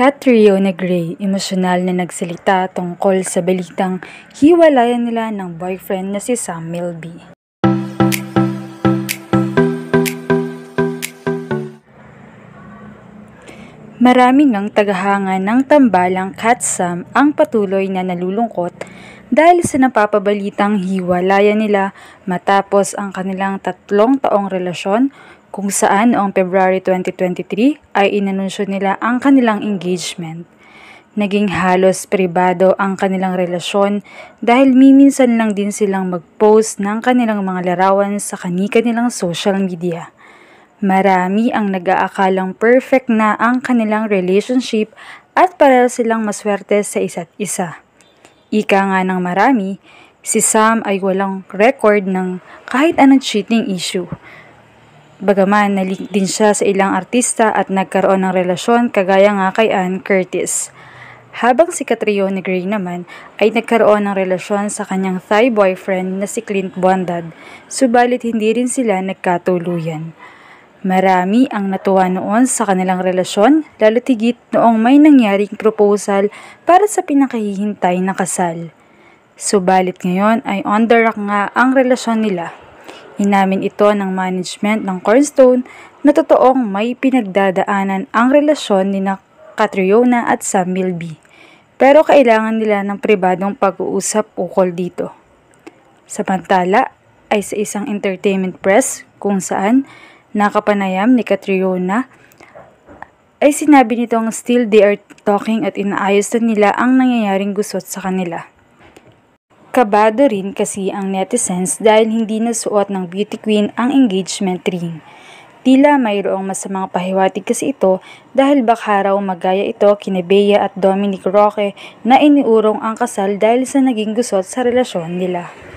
Kat Gray, emosyonal na nagsalita tungkol sa balitang hiwalayan nila ng boyfriend na si Sam Milby. Marami ngang tagahanga ng tambalang Kat Sam ang patuloy na nalulungkot dahil sa napapabalitang hiwalayan nila matapos ang kanilang tatlong taong relasyon kung saan noong February 2023 ay inanunsyo nila ang kanilang engagement. Naging halos pribado ang kanilang relasyon dahil miminsan lang din silang mag-post ng kanilang mga larawan sa kani-kanilang social media. Marami ang nag-aakalang perfect na ang kanilang relationship at para silang maswerte sa isa't isa. Ika nga ng marami, si Sam ay walang record ng kahit anong cheating issue. Bagaman nalink din siya sa ilang artista at nagkaroon ng relasyon kagaya nga kay Ann Curtis. Habang si Catriona Gray naman ay nagkaroon ng relasyon sa kanyang Thai boyfriend na si Clint Bondad, subalit hindi rin sila nagkatuluyan. Marami ang natuwa noon sa kanilang relasyon, lalo tigit noong may nangyaring proposal para sa pinakahihintay na kasal. Subalit ngayon ay on the rock nga ang relasyon nila Inamin ito ng management ng Cornerstone na totoong may pinagdadaanan ang relasyon ni na Catriona at Sam Milby. Pero kailangan nila ng pribadong pag-uusap ukol dito. Samantala ay sa isang entertainment press kung saan nakapanayam ni Catriona ay sinabi nitong still they are talking at inaayos na nila ang nangyayaring gusot sa kanila. Kabado rin kasi ang netizens dahil hindi nasuot ng beauty queen ang engagement ring. Tila mayroong masamang pahiwatig kasi ito dahil baka raw magaya ito kina Bea at Dominic Roque na iniurong ang kasal dahil sa naging gusot sa relasyon nila.